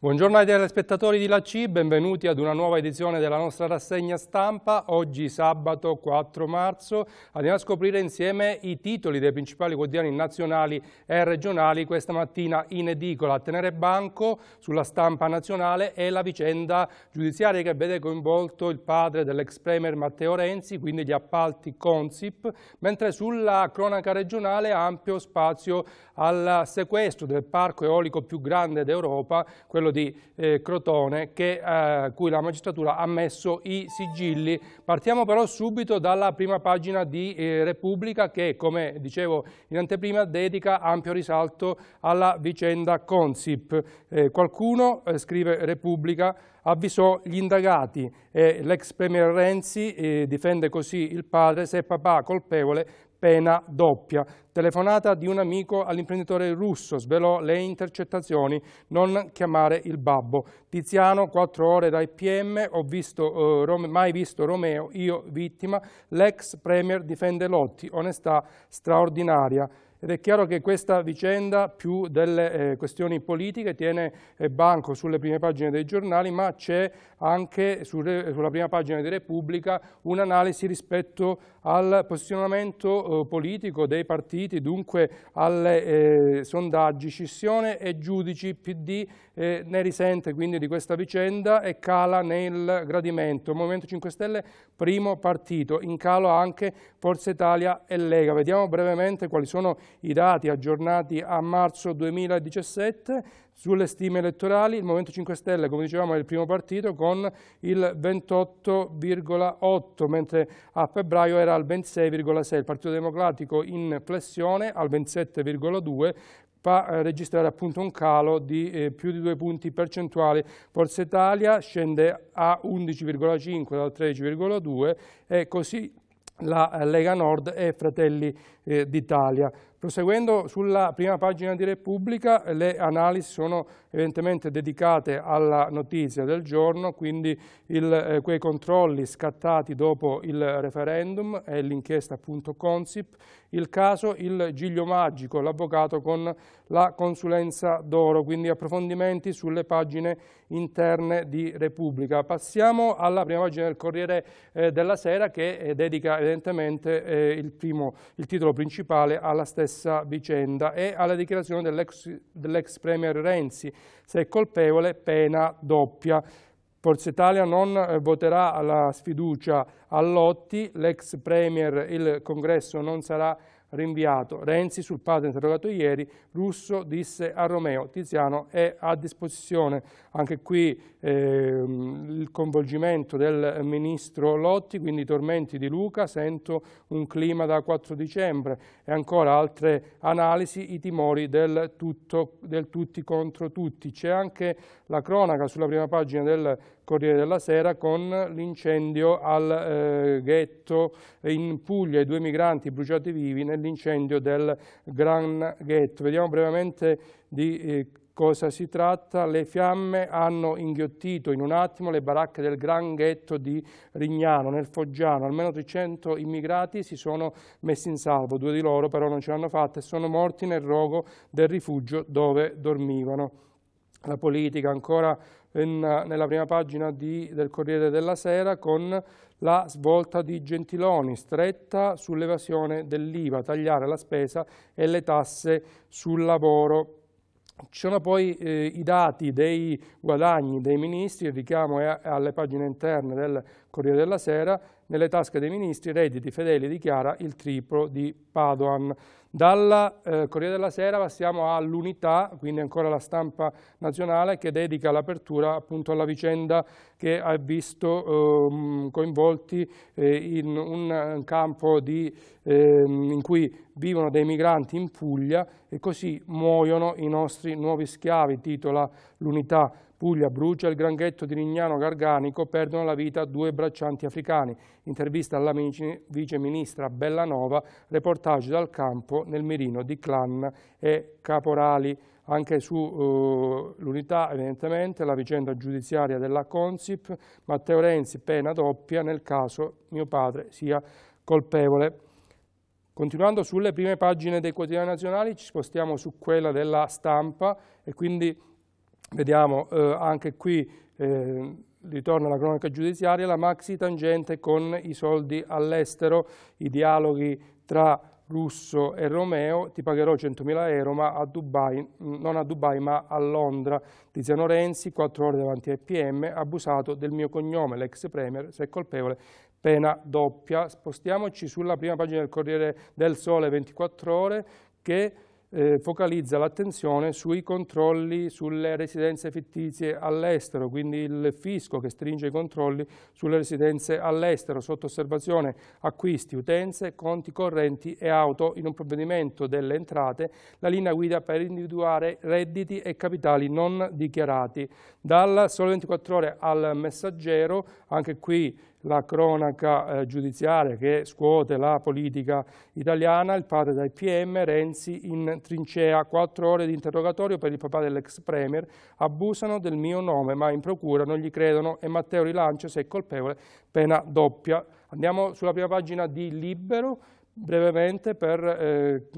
Buongiorno ai telespettatori di La C, benvenuti ad una nuova edizione della nostra rassegna stampa. Oggi sabato 4 marzo andiamo a scoprire insieme i titoli dei principali quotidiani nazionali e regionali questa mattina in edicola. A tenere banco sulla stampa nazionale è la vicenda giudiziaria che vede coinvolto il padre dell'ex premier Matteo Renzi, quindi gli appalti Consip, mentre sulla cronaca regionale ampio spazio al sequestro del parco eolico più grande d'Europa, quello di di eh, Crotone che, eh, cui la magistratura ha messo i sigilli. Partiamo però subito dalla prima pagina di eh, Repubblica che, come dicevo in anteprima, dedica ampio risalto alla vicenda Consip. Eh, qualcuno, eh, scrive Repubblica, avvisò gli indagati e eh, l'ex premier Renzi difende così il padre se papà colpevole pena doppia. Telefonata di un amico all'imprenditore russo, svelò le intercettazioni, non chiamare il babbo. Tiziano, quattro ore dai PM, ho visto, eh, mai visto Romeo, io vittima. L'ex premier difende Lotti, onestà straordinaria. Ed è chiaro che questa vicenda, più delle eh, questioni politiche, tiene eh, banco sulle prime pagine dei giornali, ma c'è anche sulle, sulla prima pagina di Repubblica un'analisi rispetto al posizionamento eh, politico dei partiti, dunque alle eh, sondaggi, scissione e giudici PD eh, ne risente quindi di questa vicenda e cala nel gradimento. Movimento 5 Stelle, primo partito, in calo anche Forza Italia e Lega. Vediamo brevemente quali sono i dati aggiornati a marzo 2017 sulle stime elettorali. Il Movimento 5 Stelle, come dicevamo, è il primo partito con il 28,8, mentre a febbraio era al 26,6. Il Partito Democratico in flessione al 27,2, fa eh, registrare appunto un calo di eh, più di due punti percentuali. Forza Italia scende a 11,5 dal 13,2 e così la eh, Lega Nord e Fratelli eh, d'Italia. Proseguendo sulla prima pagina di Repubblica, le analisi sono evidentemente dedicate alla notizia del giorno, quindi il, eh, quei controlli scattati dopo il referendum e l'inchiesta appunto Consip, il caso il Giglio Magico, l'avvocato con la consulenza d'oro, quindi approfondimenti sulle pagine interne di Repubblica. Passiamo alla prima pagina del Corriere eh, della Sera che eh, dedica evidentemente eh, il, primo, il titolo principale alla stessa stessa vicenda e alla dichiarazione dell'ex dell Premier Renzi, se è colpevole pena doppia. Forza Italia non eh, voterà la sfiducia a Lotti, l'ex Premier, il Congresso non sarà rinviato. Renzi sul padre interrogato ieri, Russo disse a Romeo, Tiziano è a disposizione. Anche qui ehm, il coinvolgimento del ministro Lotti, quindi i tormenti di Luca, sento un clima da 4 dicembre e ancora altre analisi, i timori del, tutto, del tutti contro tutti. C'è anche la cronaca sulla prima pagina del Corriere della Sera con l'incendio al eh, ghetto in Puglia, i due migranti bruciati vivi nell'incendio del Gran Ghetto. Vediamo brevemente di eh, cosa si tratta. Le fiamme hanno inghiottito in un attimo le baracche del Gran Ghetto di Rignano, nel Foggiano. Almeno 300 immigrati si sono messi in salvo, due di loro però non ce l'hanno fatta e sono morti nel rogo del rifugio dove dormivano. La politica ancora in, nella prima pagina di, del Corriere della Sera con la svolta di Gentiloni, stretta sull'evasione dell'IVA, tagliare la spesa e le tasse sul lavoro. Ci sono poi eh, i dati dei guadagni dei ministri, il richiamo è eh, alle pagine interne del Corriere della Sera, nelle tasche dei ministri, redditi fedeli dichiara il triplo di Padoan. Dalla eh, Corriere della Sera passiamo all'Unità, quindi ancora la stampa nazionale che dedica l'apertura appunto alla vicenda che ha visto eh, coinvolti eh, in un eh, campo di, ehm, in cui vivono dei migranti in Puglia e così muoiono i nostri nuovi schiavi, titola l'Unità Puglia, Brucia, il Granghetto di Rignano Garganico perdono la vita due braccianti africani. Intervista alla vice ministra Bellanova, reportage dal campo nel mirino di clan e caporali. Anche sull'unità, eh, uh, evidentemente, la vicenda giudiziaria della Consip, Matteo Renzi pena doppia nel caso mio padre sia colpevole. Continuando sulle prime pagine dei quotidiani nazionali, ci spostiamo su quella della stampa e quindi vediamo eh, anche qui, eh, ritorno alla cronaca giudiziaria, la maxi tangente con i soldi all'estero, i dialoghi tra Russo e Romeo, ti pagherò 100.000 euro ma a Dubai, non a Dubai ma a Londra. Tiziano Renzi, 4 ore davanti ai PM, abusato del mio cognome, l'ex premier, se colpevole, pena doppia. Spostiamoci sulla prima pagina del Corriere del Sole 24 ore che eh, focalizza l'attenzione sui controlli sulle residenze fittizie all'estero, quindi il fisco che stringe i controlli sulle residenze all'estero, sotto osservazione acquisti, utenze, conti correnti e auto in un provvedimento delle entrate, la linea guida per individuare redditi e capitali non dichiarati. Dal sole 24 ore al messaggero, anche qui la cronaca eh, giudiziaria che scuote la politica italiana, il padre del PM, Renzi in trincea, quattro ore di interrogatorio per il papà dell'ex premier, abusano del mio nome ma in procura non gli credono e Matteo rilancia se è colpevole pena doppia. Andiamo sulla prima pagina di Libero, brevemente per eh,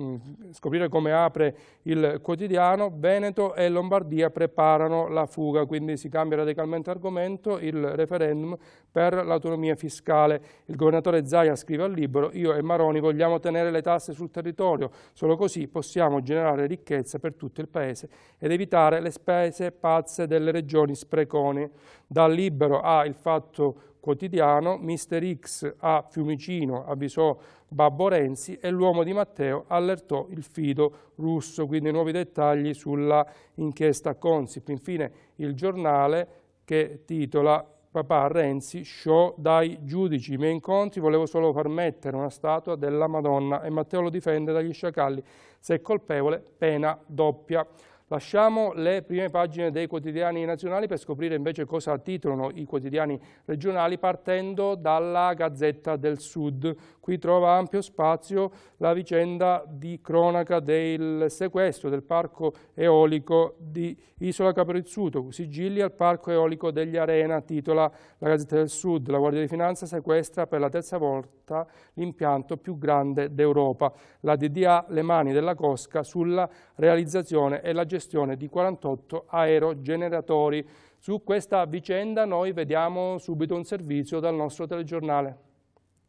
scoprire come apre il quotidiano, Veneto e Lombardia preparano la fuga, quindi si cambia radicalmente argomento, il referendum per l'autonomia fiscale. Il governatore Zaia scrive al Libero, io e Maroni vogliamo tenere le tasse sul territorio, solo così possiamo generare ricchezza per tutto il Paese ed evitare le spese pazze delle regioni spreconi. Dal Libero ha il fatto quotidiano, Mister X a Fiumicino avvisò Babbo Renzi e l'uomo di Matteo allertò il fido russo, quindi nuovi dettagli sulla inchiesta Consip. Infine il giornale che titola Papà Renzi, show dai giudici, i miei incontri, volevo solo far mettere una statua della Madonna e Matteo lo difende dagli sciacalli, se è colpevole pena doppia. Lasciamo le prime pagine dei quotidiani nazionali per scoprire invece cosa titolano i quotidiani regionali partendo dalla Gazzetta del Sud Qui trova ampio spazio la vicenda di cronaca del sequestro del parco eolico di Isola Caprizzuto, sigilli al parco eolico degli Arena, titola la Gazzetta del Sud. La Guardia di Finanza sequestra per la terza volta l'impianto più grande d'Europa. La DDA le mani della Cosca sulla realizzazione e la gestione di 48 aerogeneratori. Su questa vicenda noi vediamo subito un servizio dal nostro telegiornale.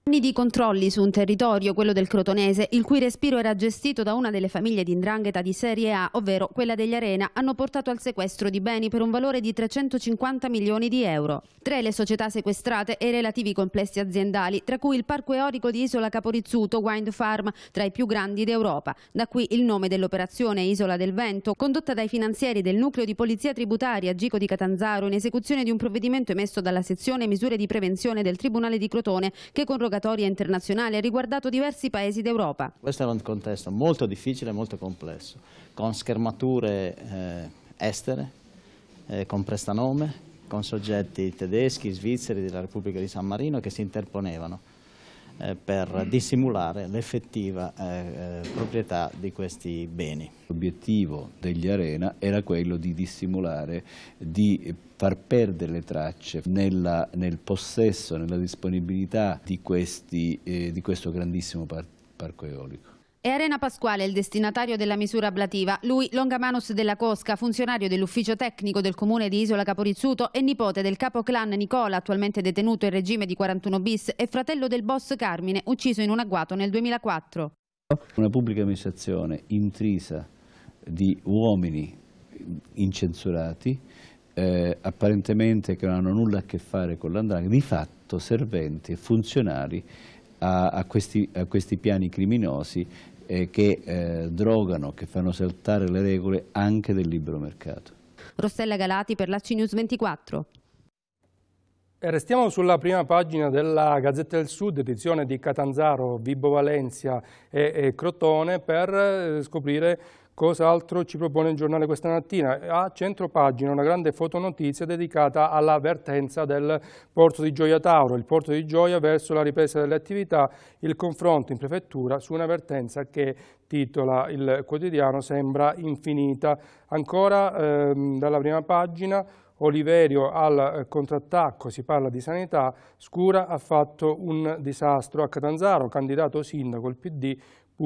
Anni di controlli su un territorio, quello del Crotonese, il cui respiro era gestito da una delle famiglie di indrangheta di serie A, ovvero quella degli Arena, hanno portato al sequestro di beni per un valore di 350 milioni di euro. Tre le società sequestrate e i relativi complessi aziendali, tra cui il parco eorico di Isola Caporizzuto, Wind Farm, tra i più grandi d'Europa. Da qui il nome dell'operazione Isola del Vento, condotta dai finanzieri del nucleo di polizia tributaria Gico di Catanzaro in esecuzione di un provvedimento emesso dalla sezione misure di prevenzione del Tribunale di Crotone che con rogatoria internazionale riguardato diversi paesi d'Europa. Questo era un contesto molto difficile e molto complesso, con schermature eh, estere, eh, con prestanome, con soggetti tedeschi, svizzeri, della Repubblica di San Marino che si interponevano. Eh, per mm. dissimulare l'effettiva eh, eh, proprietà di questi beni. L'obiettivo degli Arena era quello di dissimulare, di far perdere le tracce nella, nel possesso, nella disponibilità di, questi, eh, di questo grandissimo parco eolico. E Arena Pasquale il destinatario della misura ablativa, lui Longamanus della Cosca, funzionario dell'ufficio tecnico del comune di Isola Caporizzuto e nipote del capo clan Nicola, attualmente detenuto in regime di 41 bis e fratello del boss Carmine, ucciso in un agguato nel 2004. Una pubblica amministrazione intrisa di uomini incensurati, eh, apparentemente che non hanno nulla a che fare con l'andrangheta, di fatto serventi e funzionari a, questi, a questi piani criminosi eh, che eh, drogano, che fanno saltare le regole anche del libero mercato. Rossella Galati per la CNews 24. restiamo sulla prima pagina della Gazzetta del Sud, edizione di Catanzaro, Vibo Valencia e, e Crotone, per eh, scoprire Cos'altro ci propone il giornale questa mattina? A centro pagina una grande fotonotizia dedicata all'avvertenza del porto di Gioia Tauro, il porto di Gioia verso la ripresa delle attività, il confronto in prefettura su un'avvertenza che titola il quotidiano sembra infinita. Ancora ehm, dalla prima pagina Oliverio al contrattacco, si parla di sanità, Scura ha fatto un disastro a Catanzaro, candidato sindaco, il PD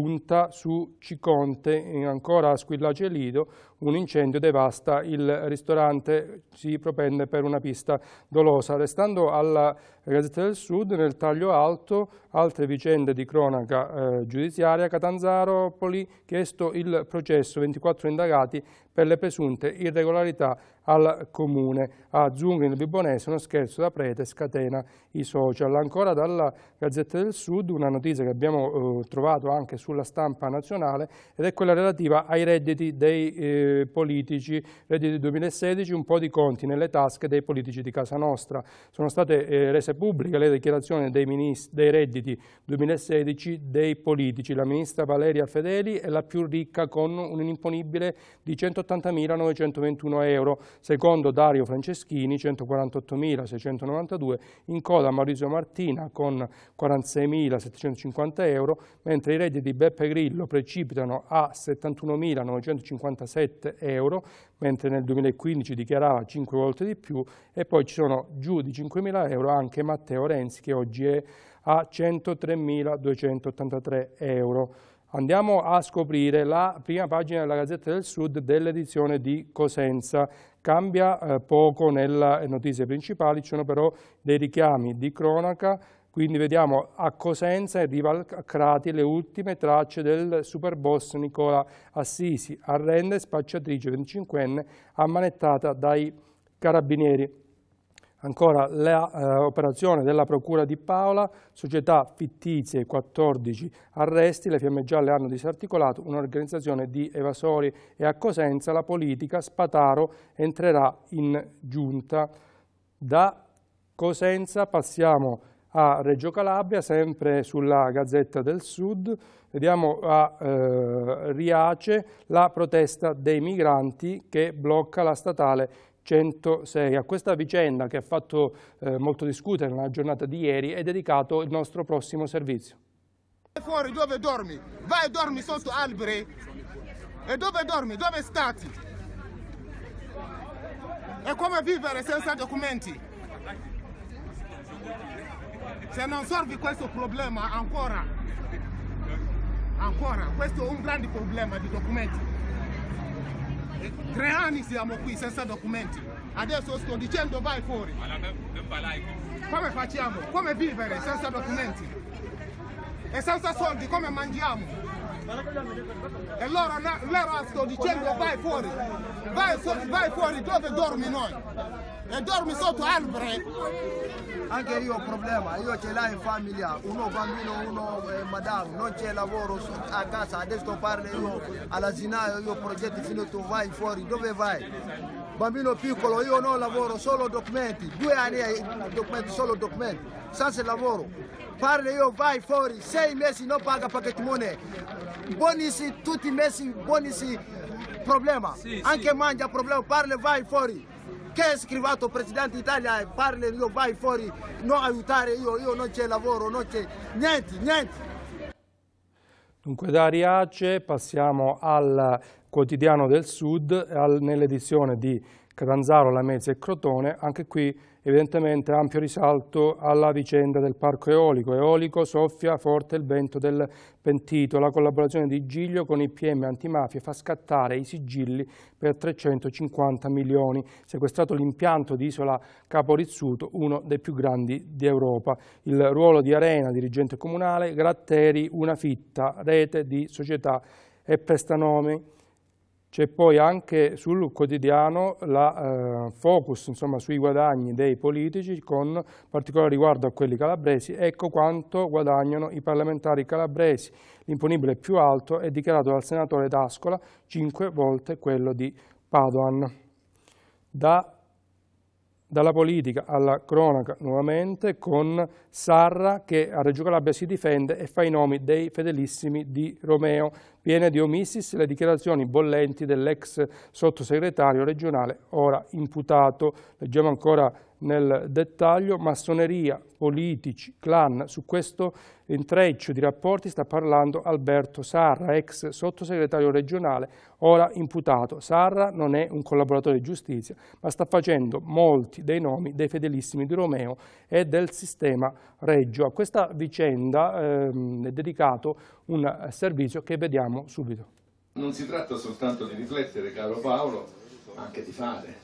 punta su Ciconte ancora a Squillace Lido, un incendio devasta il ristorante, si propende per una pista dolosa. Restando alla Gazzetta del Sud, nel taglio alto, altre vicende di cronaca eh, giudiziaria, Catanzaropoli, chiesto il processo, 24 indagati per le presunte irregolarità al Comune. A Zungri nel Vibonese uno scherzo da prete scatena i social. Ancora dalla Gazzetta del Sud una notizia che abbiamo eh, trovato anche sulla stampa nazionale ed è quella relativa ai redditi dei eh, eh, politici, reddito 2016, un po' di conti nelle tasche dei politici di casa nostra. Sono state eh, rese pubbliche le dichiarazioni dei, dei, redditi 2016 dei politici, la ministra Valeria Fedeli è la più ricca con un imponibile di 180.921 euro, secondo Dario Franceschini 148.692, in coda Maurizio Martina con 46.750 euro, mentre i redditi di Beppe Grillo precipitano a 71.957 7 euro, mentre nel 2015 dichiarava 5 volte di più e poi ci sono giù di 5.000 euro anche Matteo Renzi che oggi è a 103.283 euro. Andiamo a scoprire la prima pagina della Gazzetta del Sud dell'edizione di Cosenza. Cambia eh, poco nelle notizie principali, ci sono però dei richiami di cronaca quindi vediamo a Cosenza e Rivalcrati le ultime tracce del superboss Nicola Assisi, arrende spacciatrice 25enne ammanettata dai carabinieri. Ancora l'operazione eh, della Procura di Paola, società fittizie, 14 arresti, le fiamme gialle hanno disarticolato un'organizzazione di evasori e a Cosenza la politica Spataro entrerà in giunta. Da Cosenza passiamo a Reggio Calabria, sempre sulla Gazzetta del Sud, vediamo a eh, Riace la protesta dei migranti che blocca la statale 106. A questa vicenda che ha fatto eh, molto discutere nella giornata di ieri è dedicato il nostro prossimo servizio. Fuori dove dormi? Vai e dormi sotto alberi? E dove dormi? Dove stati? E come vivere senza documenti? Se non solvi questo problema ancora, ancora, questo è un grande problema di documenti. E tre anni siamo qui senza documenti. Adesso sto dicendo vai fuori. Ecco. Come facciamo? Come vivere senza documenti? E senza soldi come mangiamo? E loro, loro sto dicendo vai fuori, vai, vai fuori dove dormi noi? e dormi sotto albero. Anche io ho un problema, io ce l'ho in famiglia, uno bambino, uno eh, madame, non c'è lavoro a casa, adesso parlo io alla Zina, io progetto finito, vai fuori, dove vai? Bambino piccolo, io non lavoro, solo documenti, due anni eh, documenti, solo documenti, senza lavoro. Parlo io, vai fuori, sei mesi non paga pacchetto money, bonus tutti i mesi, bonus problema, sì, anche sì. mangia problema, parlo vai fuori che è scrivato Presidente Italia e parla io vai fuori, non aiutare io, io non c'è lavoro, non c'è niente, niente. Dunque da Ariace passiamo al quotidiano del Sud, nell'edizione di Catanzaro, Lamezia e Crotone, anche qui evidentemente ampio risalto alla vicenda del parco eolico. Eolico soffia forte il vento del pentito. La collaborazione di Giglio con i PM antimafia fa scattare i sigilli per 350 milioni. Sequestrato l'impianto di Isola Caporizzuto, uno dei più grandi d'Europa. Il ruolo di Arena, dirigente comunale, Gratteri, una fitta, rete di società e prestanomi c'è poi anche sul quotidiano la eh, focus insomma, sui guadagni dei politici con particolare riguardo a quelli calabresi. Ecco quanto guadagnano i parlamentari calabresi. L'imponibile più alto è dichiarato dal senatore D'Ascola, 5 volte quello di Padoan. Da dalla politica alla cronaca nuovamente con Sarra che a Reggio Calabria si difende e fa i nomi dei fedelissimi di Romeo, piene di omissis le dichiarazioni bollenti dell'ex sottosegretario regionale ora imputato. Leggiamo ancora nel dettaglio, massoneria, politici, clan, su questo intreccio di rapporti sta parlando Alberto Sarra, ex sottosegretario regionale, ora imputato. Sarra non è un collaboratore di giustizia, ma sta facendo molti dei nomi dei fedelissimi di Romeo e del sistema Reggio. A questa vicenda ehm, è dedicato un servizio che vediamo subito. Non si tratta soltanto di riflettere, caro Paolo, anche di fare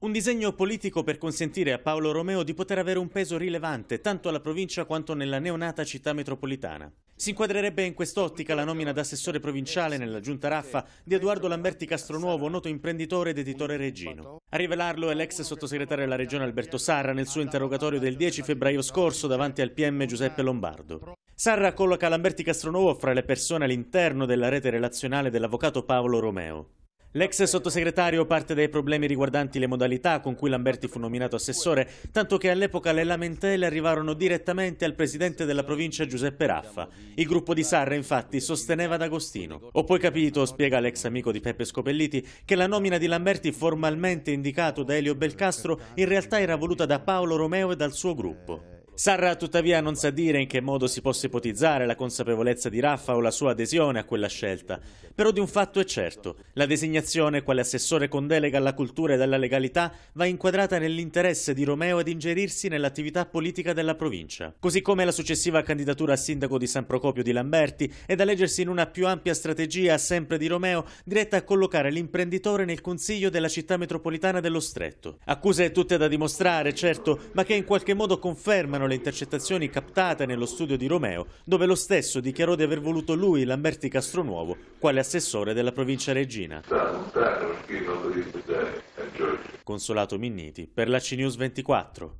un disegno politico per consentire a Paolo Romeo di poter avere un peso rilevante tanto alla provincia quanto nella neonata città metropolitana. Si inquadrerebbe in quest'ottica la nomina da assessore provinciale nella giunta Raffa di Edoardo Lamberti Castronuovo, noto imprenditore ed editore reggino. A rivelarlo è l'ex sottosegretario della regione Alberto Sarra nel suo interrogatorio del 10 febbraio scorso davanti al PM Giuseppe Lombardo. Sarra colloca Lamberti Castronuovo fra le persone all'interno della rete relazionale dell'avvocato Paolo Romeo. L'ex sottosegretario parte dai problemi riguardanti le modalità con cui Lamberti fu nominato assessore, tanto che all'epoca le lamentele arrivarono direttamente al presidente della provincia Giuseppe Raffa. Il gruppo di Sarra infatti sosteneva D'Agostino. Ho poi capito, spiega l'ex amico di Peppe Scopelliti, che la nomina di Lamberti formalmente indicato da Elio Belcastro in realtà era voluta da Paolo Romeo e dal suo gruppo. Sarra tuttavia non sa dire in che modo si possa ipotizzare la consapevolezza di Raffa o la sua adesione a quella scelta, però di un fatto è certo, la designazione quale assessore con delega alla cultura e alla legalità va inquadrata nell'interesse di Romeo ad ingerirsi nell'attività politica della provincia, così come la successiva candidatura a sindaco di San Procopio di Lamberti è da leggersi in una più ampia strategia sempre di Romeo diretta a collocare l'imprenditore nel consiglio della città metropolitana dello Stretto. Accuse tutte da dimostrare, certo, ma che in qualche modo confermano le intercettazioni captate nello studio di Romeo, dove lo stesso dichiarò di aver voluto lui Lamberti Castronuovo quale assessore della provincia regina. Consolato Minniti per la CNews 24.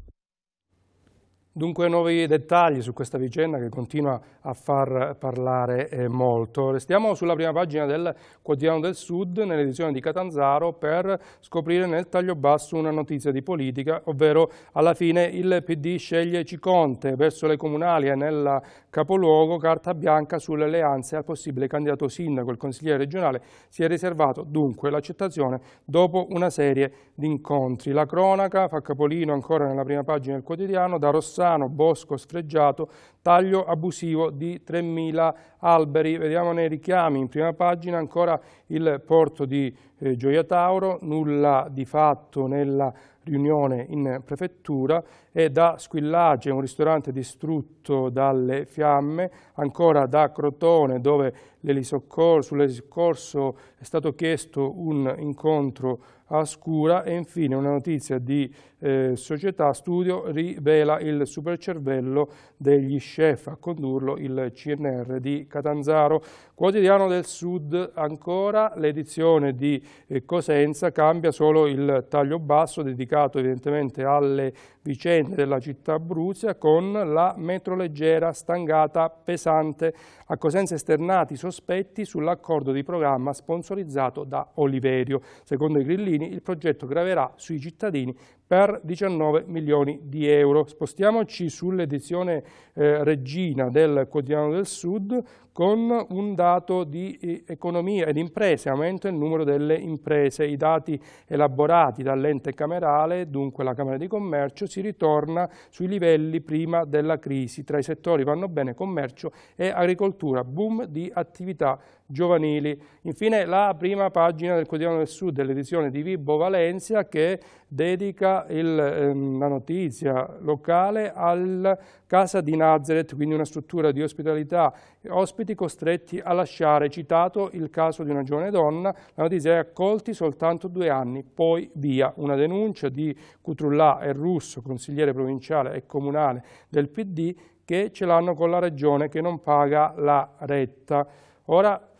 Dunque nuovi dettagli su questa vicenda che continua a far parlare eh, molto. Restiamo sulla prima pagina del Quotidiano del Sud nell'edizione di Catanzaro per scoprire nel taglio basso una notizia di politica, ovvero alla fine il PD sceglie Ciconte verso le comunali e nel capoluogo carta bianca sulle alleanze al possibile candidato sindaco. Il consigliere regionale si è riservato dunque l'accettazione dopo una serie di incontri. La cronaca fa capolino ancora nella prima pagina del quotidiano da Rossano montano, bosco sfregiato, taglio abusivo di 3.000 alberi. Vediamo nei richiami, in prima pagina ancora il porto di eh, Gioia Tauro, nulla di fatto nella riunione in prefettura e da Squillage, un ristorante distrutto dalle fiamme, ancora da Crotone dove sull'elisoccorso è stato chiesto un incontro a Scura e infine una notizia di eh, società studio rivela il supercervello degli chef a condurlo il CNR di Catanzaro. Quotidiano del Sud ancora, l'edizione di eh, Cosenza cambia solo il taglio basso dedicato evidentemente alle vicende della città Abruzia con la metroleggera stangata pesante. A Cosenza esternati sospetti sull'accordo di programma sponsorizzato da Oliverio. Secondo i grillini il progetto graverà sui cittadini per 19 milioni di euro. Spostiamoci sull'edizione eh, regina del Quotidiano del Sud con un dato di eh, economia ed imprese, aumenta il numero delle imprese. I dati elaborati dall'ente camerale, dunque la Camera di Commercio, si si ritorna sui livelli prima della crisi. Tra i settori vanno bene commercio e agricoltura, boom di attività giovanili. Infine la prima pagina del Quotidiano del Sud, dell'edizione di Vibo Valencia, che dedica il, ehm, la notizia locale alla Casa di Nazareth, quindi una struttura di ospitalità, ospiti costretti a lasciare. Citato il caso di una giovane donna, la notizia è accolti soltanto due anni, poi via. Una denuncia di Cutrullà e Russo, consigliere provinciale e comunale del PD, che ce l'hanno con la regione che non paga la retta. Ora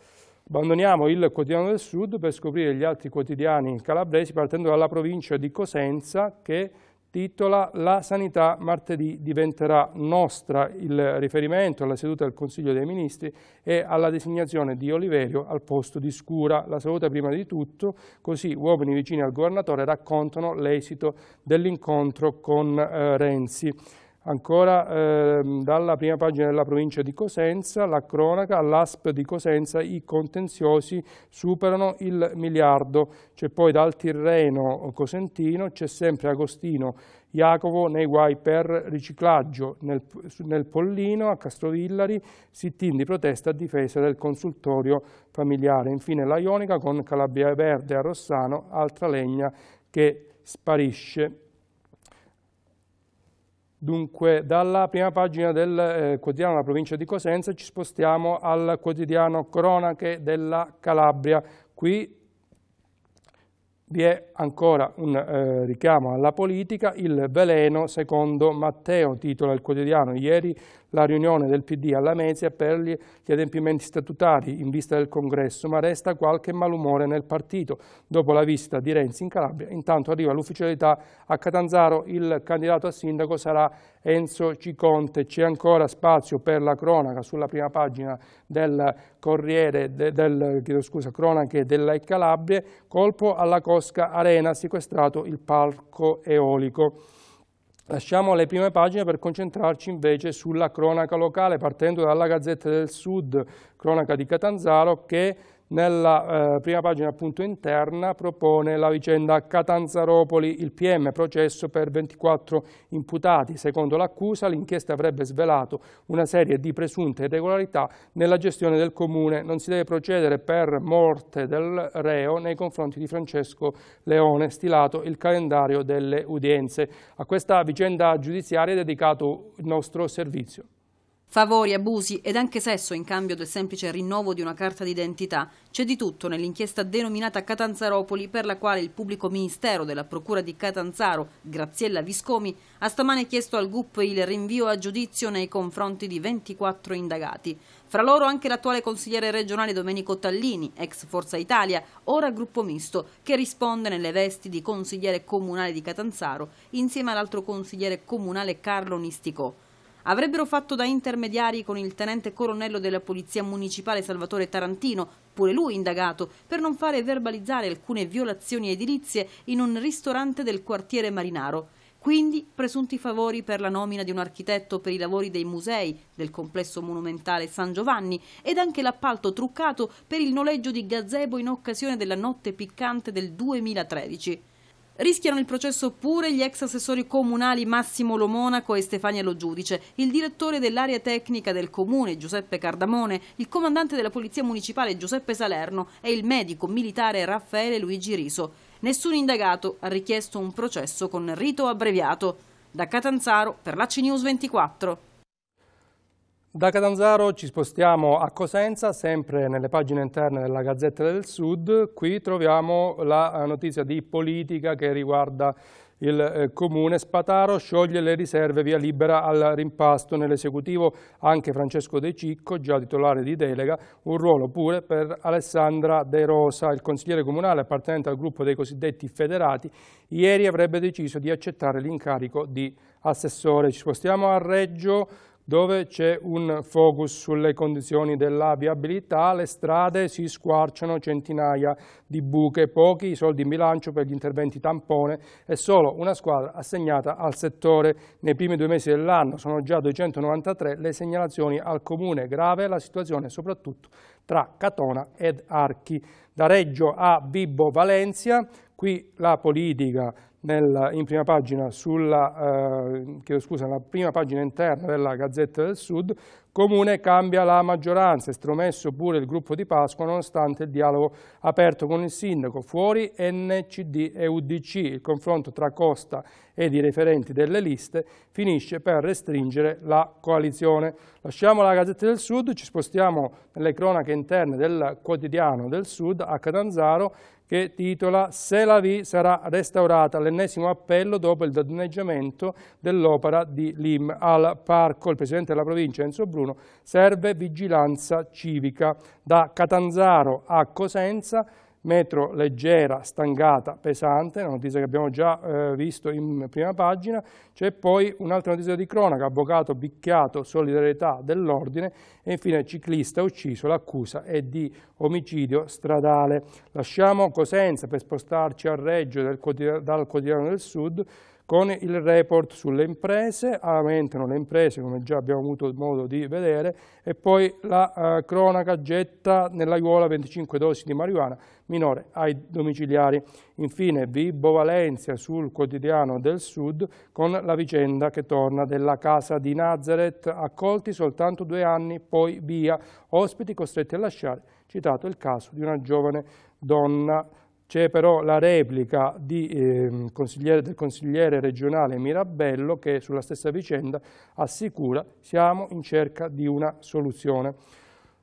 Abbandoniamo il quotidiano del Sud per scoprire gli altri quotidiani calabresi partendo dalla provincia di Cosenza che titola La sanità martedì diventerà nostra, il riferimento alla seduta del Consiglio dei Ministri e alla designazione di Oliverio al posto di Scura. La salute prima di tutto, così uomini vicini al governatore raccontano l'esito dell'incontro con eh, Renzi. Ancora ehm, dalla prima pagina della provincia di Cosenza, la cronaca, all'ASP di Cosenza i contenziosi superano il miliardo. C'è poi dal Tirreno Cosentino, c'è sempre Agostino Jacopo nei guai per riciclaggio nel, nel, Pollino a Castrovillari, sit-in di protesta a difesa del consultorio familiare. Infine la Ionica con Calabria Verde a Rossano, altra legna che sparisce. Dunque, dalla prima pagina del eh, quotidiano della provincia di Cosenza ci spostiamo al quotidiano Cronache della Calabria. Qui vi è ancora un eh, richiamo alla politica, il veleno secondo Matteo, titola il quotidiano. Ieri la riunione del PD alla Mezia per gli adempimenti statutari in vista del congresso, ma resta qualche malumore nel partito. Dopo la visita di Renzi in Calabria, intanto arriva l'ufficialità a Catanzaro, il candidato a sindaco sarà Enzo Ciconte. C'è ancora spazio per la cronaca sulla prima pagina del Corriere, de, del, chiedo scusa, cronache della Calabria, colpo alla Cosca Arena, sequestrato il palco eolico. Lasciamo le prime pagine per concentrarci invece sulla cronaca locale, partendo dalla Gazzetta del Sud, cronaca di Catanzaro, che nella eh, prima pagina appunto interna propone la vicenda Catanzaropoli, il PM processo per 24 imputati. Secondo l'accusa l'inchiesta avrebbe svelato una serie di presunte irregolarità nella gestione del comune. Non si deve procedere per morte del reo nei confronti di Francesco Leone, stilato il calendario delle udienze. A questa vicenda giudiziaria è dedicato il nostro servizio. Favori, abusi ed anche sesso in cambio del semplice rinnovo di una carta d'identità. C'è di tutto nell'inchiesta denominata Catanzaropoli per la quale il pubblico ministero della Procura di Catanzaro, Graziella Viscomi, ha stamane chiesto al GUP il rinvio a giudizio nei confronti di 24 indagati. Fra loro anche l'attuale consigliere regionale Domenico Tallini, ex Forza Italia, ora gruppo misto, che risponde nelle vesti di consigliere comunale di Catanzaro insieme all'altro consigliere comunale Carlo Nisticò avrebbero fatto da intermediari con il tenente colonnello della Polizia Municipale Salvatore Tarantino, pure lui indagato, per non fare verbalizzare alcune violazioni edilizie in un ristorante del quartiere Marinaro. Quindi presunti favori per la nomina di un architetto per i lavori dei musei del complesso monumentale San Giovanni ed anche l'appalto truccato per il noleggio di gazebo in occasione della notte piccante del 2013. Rischiano il processo pure gli ex assessori comunali Massimo Lomonaco e Stefania Lo Giudice, il direttore dell'area tecnica del comune Giuseppe Cardamone, il comandante della Polizia Municipale Giuseppe Salerno e il medico militare Raffaele Luigi Riso. Nessun indagato ha richiesto un processo con rito abbreviato. Da Catanzaro per la CNews 24. Da Catanzaro ci spostiamo a Cosenza, sempre nelle pagine interne della Gazzetta del Sud. Qui troviamo la eh, notizia di politica che riguarda il eh, comune Spataro scioglie le riserve via libera al rimpasto nell'esecutivo anche Francesco De Cicco, già titolare di delega, un ruolo pure per Alessandra De Rosa, il consigliere comunale appartenente al gruppo dei cosiddetti federati, ieri avrebbe deciso di accettare l'incarico di assessore. Ci spostiamo a Reggio dove c'è un focus sulle condizioni della viabilità, le strade si squarciano centinaia di buche, pochi soldi in bilancio per gli interventi tampone e solo una squadra assegnata al settore. Nei primi due mesi dell'anno sono già 293 le segnalazioni al Comune, grave la situazione soprattutto tra Catona ed Archi. Da Reggio a Bibbo Valencia, qui la politica nel, in prima pagina sulla, eh, scusa, nella prima pagina interna della Gazzetta del Sud, Comune cambia la maggioranza, estromesso pure il gruppo di Pasqua nonostante il dialogo aperto con il sindaco, fuori NCD e UDC, il confronto tra Costa ed i referenti delle liste finisce per restringere la coalizione. Lasciamo la Gazzetta del Sud, ci spostiamo nelle cronache interne del quotidiano del Sud a Catanzaro che titola Se la vi sarà restaurata l'ennesimo appello dopo il danneggiamento dell'opera di Lim al parco. Il presidente della provincia Enzo Bruno serve vigilanza civica da Catanzaro a Cosenza metro leggera, stangata, pesante, una notizia che abbiamo già eh, visto in prima pagina, c'è poi un'altra notizia di cronaca, avvocato picchiato, solidarietà dell'ordine e infine ciclista ucciso, l'accusa è di omicidio stradale. Lasciamo Cosenza per spostarci a Reggio del, dal Quotidiano del Sud, con il report sulle imprese aumentano le imprese, come già abbiamo avuto modo di vedere, e poi la eh, cronaca getta nell'aiuola 25 dosi di marijuana minore ai domiciliari. Infine Vibo Valencia sul quotidiano del Sud con la vicenda che torna della casa di Nazareth, accolti soltanto due anni, poi via, ospiti costretti a lasciare, citato il caso di una giovane donna c'è però la replica di, eh, consigliere, del consigliere regionale Mirabello che sulla stessa vicenda assicura siamo in cerca di una soluzione.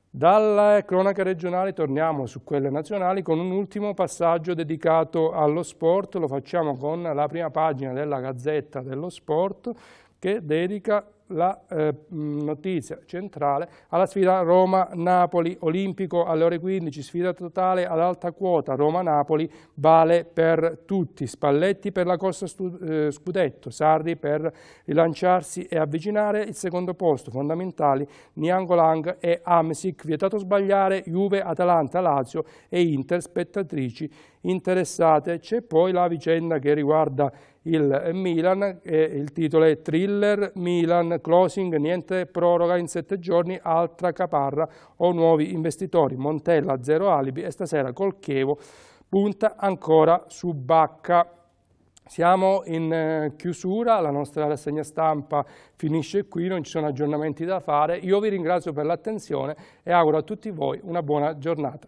Dalla eh, cronaca regionale torniamo su quelle nazionali con un ultimo passaggio dedicato allo sport, lo facciamo con la prima pagina della Gazzetta dello Sport che dedica la eh, notizia centrale, alla sfida Roma-Napoli Olimpico alle ore 15, sfida totale ad alta quota, Roma-Napoli vale per tutti, Spalletti per la corsa eh, Scudetto, Sarri per rilanciarsi e avvicinare il secondo posto, fondamentali Niangolang e Amsic, vietato sbagliare Juve, Atalanta, Lazio e Inter, spettatrici interessate. C'è poi la vicenda che riguarda il Milan, eh, il titolo è Thriller Milan Closing, niente proroga in sette giorni, altra caparra o nuovi investitori, Montella zero alibi e stasera col Chievo punta ancora su Bacca. Siamo in eh, chiusura, la nostra rassegna stampa finisce qui, non ci sono aggiornamenti da fare. Io vi ringrazio per l'attenzione e auguro a tutti voi una buona giornata.